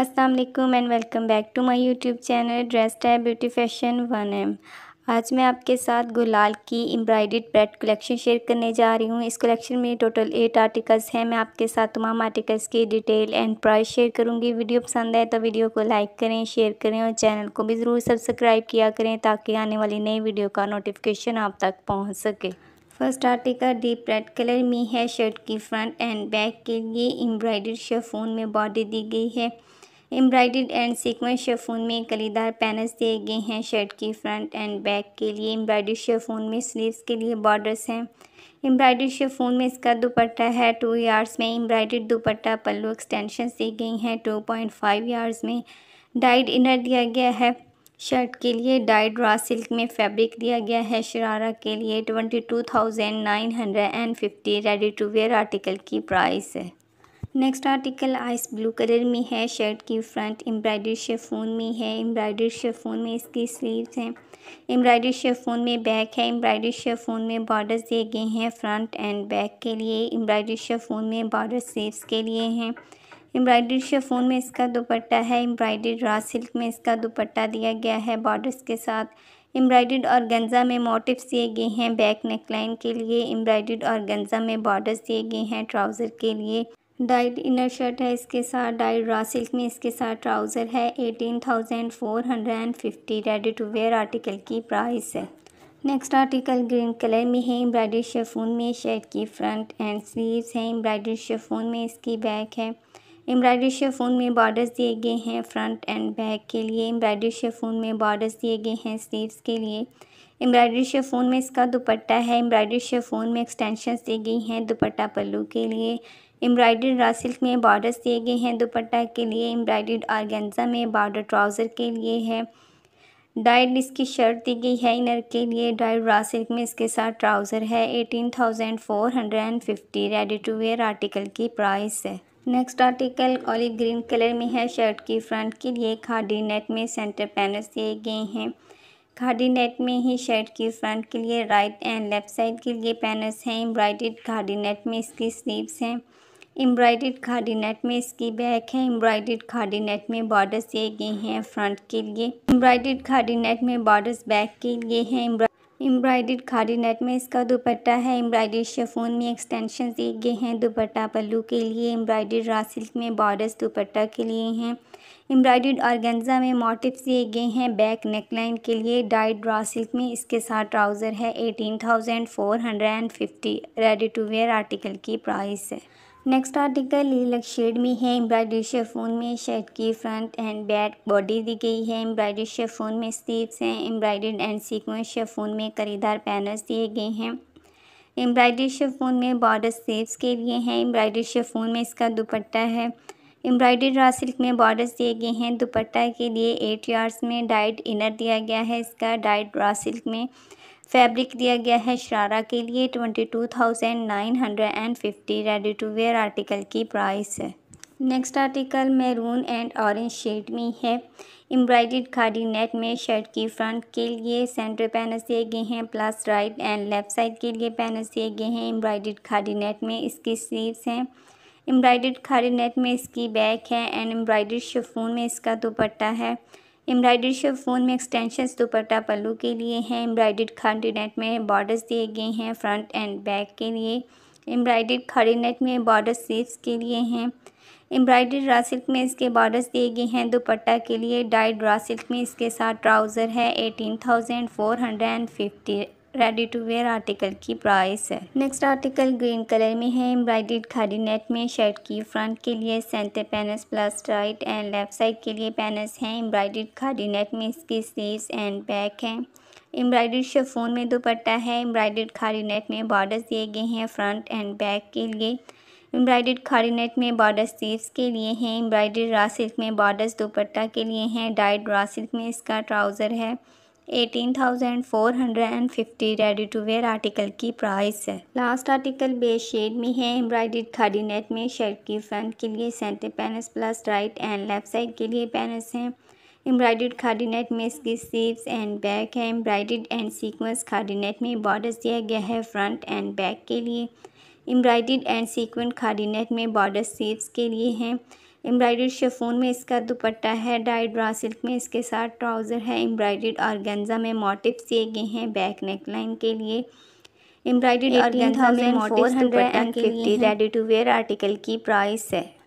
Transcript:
अस्सलाम वालेकुम and welcome back to my YouTube channel dress type beauty fashion one M आज मैं आपके साथ गुलाल की एम्ब्रॉयडेड ब्रेड कलेक्शन शेयर करने जा रही हूँ इस कलेक्शन में टोटल एट आर्टिकल्स हैं मैं आपके साथ तमाम आर्टिकल्स की डिटेल एंड प्राइस शेयर करूँगी वीडियो पसंद आए तो वीडियो को लाइक करें शेयर करें और चैनल को भी ज़रूर सब्सक्राइब किया करें ताकि आने वाली नई वीडियो का नोटिफिकेशन आप तक पहुँच सके first article deep red colour में है शर्ट की फ्रंट एंड बैक के लिए एम्ब्रॉयडर शेफोन में बॉडी दी गई है एम्ब्राइडेड एंड सीक्वेंस शेफून में कलीदार पैनल्स दिए गए हैं शर्ट की फ्रंट एंड बैक के लिए एम्ब्रॉयडेड शेफून में स्लीव्स के लिए बॉर्डर्स हैं एम्ब्रॉयडेड शेफून में इसका दुपट्टा है टू यार्ड्स में एम्ब्राइडेड दुपट्टा पल्लू एक्सटेंशन दी गई हैं टू पॉइंट फाइव यार्ड्स में डाइड इनर दिया गया है शर्ट के लिए डाइड रॉ सिल्क में फैब्रिक दिया गया है शरारा के लिए twenty two thousand nine hundred and fifty ready to wear article की प्राइस है next article ice blue colour में है शर्ट की फ्रंट एम्ब्रॉयडरी शेफोन में है एम्ब्रॉयडरी शेफोन में इसकी स्लीव्स हैं एम्ब्रॉयडरी शेफोन में बैक है एम्ब्रॉयडरी शेफोन में बॉर्डर्स दिए गए हैं फ्रंट एंड बैक के लिए एम्ब्रॉयडरी शेफोन में बॉर्डर स्लीव्स के लिए हैं एम्ब्रॉयडरी शेफोन में इसका दुपट्टा है एम्ब्रॉयडरी रॉ सिल्क में इसका दुपट्टा दिया गया है बॉर्डर्स के साथ एम्ब्रॉयड और गंजा में मोटिव्स दिए गए हैं बैक नेकलाइन के लिए एम्ब्रॉयड और गंजा में बॉर्डर्स दिए गए हैं ट्राउज़र के लिए डाइड इनर शर्ट है इसके साथ डाइड रॉ सिल्क में इसके साथ ट्राउज़र है eighteen thousand four hundred and fifty ready to wear article की प्राइस है नेक्स्ट आर्टिकल ग्रीन कलर में है एम्ब्रॉयडरी शेफून में शर्ट की फ्रंट एंड स्लीव्स हैं एम्ब्रॉयडरी शेफून में इसकी बैक है एम्ब्रॉयडरी शेफून में बॉर्डर्स दिए गए हैं फ्रंट एंड बैक के लिए एम्ब्रॉयडरी शेफून में बॉर्डर्स दिए गए हैं स्लीव्स के लिए एम्ब्रॉयडरी शेफून में इसका दुपट्टा है एम्ब्रॉयडरी शेफून में एक्सटेंशन दी गई हैं दुपट्टा पल्लू के लिए एम्ब्रॉयडर्ड रॉ सिल्क में बॉर्डर्स दिए गए हैं दुपट्टा के लिए एम्ब्रॉयडर्ड ऑर्गेन्जा में बॉर्डर ट्राउज़र के लिए है डाइड इसकी शर्ट दी गई है इनर के लिए डाइड रॉ सिल्क में इसके साथ ट्राउज़र है eighteen thousand four hundred and fifty ready to wear article की प्राइस है next article olive green colour में है शर्ट की फ्रंट के लिए खाडी नेट में सेंटर पैनल्स दिए गए हैं खाडी नेट में ही शर्ट की फ्रंट के लिए राइट एंड लेफ्ट साइड के लिए पैनल्स हैं एम्ब्रॉयडेड खाडी नेट में इसकी स्लीव्स हैं एम्ब्रॉयडेड खाड़ी नेट में इसकी बैक है एम्ब्रॉयडेड खाड़ी नेट में बॉर्डर्स दिए गए हैं फ्रंट के लिए एम्ब्रॉयडेड खाड़ी नेट में बॉर्डर्स बैक के लिए हैं एम्ब्रॉयडेड खाड़ी नेट में इसका दुपट्टा है एम्ब्रॉयडेड शेफोन में एक्सटेंशन दिए गए हैं दुपट्टा पल्लू के लिए एम्ब्रॉयडेड रासिल्क में बॉर्डर्स दुपट्टा के लिए हैं एम्ब्रॉयडेड ऑर्गेंजा में मोटिव्स दिए गए हैं बैक नेकलाइन के लिए डाइड रॉ में इसके साथ ट्राउज़र है eighteen thousand four hundred and fifty ready to wear article की प्राइस है नेक्स्ट आर्टिकल लीलक शेड में है एम्ब्रॉयडरी शेफोन में शर्ट की फ्रंट एंड बैक बॉडी दी गई है एम्ब्रॉयडरी शेफोन में स्लीव्स हैं एम्ब्रॉयडर्ड एंड सीक्वेंस शेफोन में करीदार पैनर्स दिए गए हैं एम्ब्रॉयडरी शेफोन में बॉर्डर स्लीव्स के लिए हैं एम्ब्रॉयडरी शेफोन में इसका दुपट्टा है एम्ब्रॉयडर्ड रॉ सिल्क में बॉर्डर्स दिए गए हैं दुपट्टा के लिए एट यार्ड्स में डाइट इनर दिया गया है इसका डाइट रॉ सिल्क में फैब्रिक दिया गया है शरारा के लिए twenty two thousand nine hundred and fifty ready to wear article की प्राइस है next article maroon and orange shade में है एम्ब्रॉयड खाड़ी नेट में शर्ट की फ्रंट के लिए सेंटर पैनस दिए गए हैं plus right and left side के लिए पैनस दिए गए हैं एम्ब्रॉयड खाड़ी नेट में इसकी स्लीव्स हैं एम्ब्रॉयड खाड़ी नेट में इसकी बैक है एंड एम्ब्रॉयड शफून में इसका दुपट्टा है एम्ब्रॉयडरी शिफोन में एक्सटेंशंस दुपट्टा पल्लू के लिए हैं एम्ब्रॉयडर्ड खड़ी नेट में बॉर्डर्स दिए गए हैं फ्रंट एंड बैक के लिए एम्ब्रॉयडर्ड खड़ी नेट में बॉर्डर स्लीव्स के लिए हैं एम्ब्रॉयडरी रॉ सिल्क में इसके बॉर्डर्स दिए गए हैं दुपट्टा के लिए डाइड रॉ सिल्क में इसके साथ ट्राउज़र है eighteen thousand four hundred and fifty ready to wear article की प्राइस है नेक्स्ट आर्टिकल ग्रीन कलर में है एम्ब्राइडेड खाड़ी नेट में शर्ट की फ्रंट के लिए centre panels plus right and left side के लिए पैनस हैं एम्ब्राइडेड खाड़ी नेट में इसकी स्लीव्स एंड बैक हैं एम्ब्राइडेड शेफोन में दुपट्टा है एम्ब्राइडेड खाड़ी नेट में बॉर्डर्स दिए गए हैं फ्रंट एंड बैक के लिए एम्ब्राइडेड खाड़ी नेट में बॉर्डर स्लीव्स के लिए हैं एम्ब्राइडेड रा सिल्क में बॉर्डर्स दुपट्टा के लिए हैं डाइड रा सिल्क में इसका ट्राउज़र है eighteen thousand four hundred and fifty ready to wear article की प्राइस है लास्ट आर्टिकल बे शेड में है एम्ब्रॉयड खाड़ी नेट में शर्ट की फ्रंट के लिए centre panels plus right and left side के लिए पैनस हैं एम्ब्रॉयड खाड़ी नेट में इसकी स्लीव्स एंड बैक है एम्ब्रॉयड एंड सीक्वेंस खाड़ी नेट में बॉर्डर दिया गया है फ्रंट एंड बैक के लिए एम्ब्रॉयड एंड सीक्वेंट खाड़ी नेट में बॉर्डर स्लीव्स के लिए हैं एम्ब्रॉयड शेफोन में इसका दुपट्टा है डाइड ब्रा सिल्क में इसके साथ ट्राउज़र है एम्ब्रॉयड ऑर्गेन्जा में मोटिव दिए गए हैं बैक नेक लाइन के लिए एम्ब्रॉयड ऑर्गेन्जा में motif ready to wear article की प्राइस है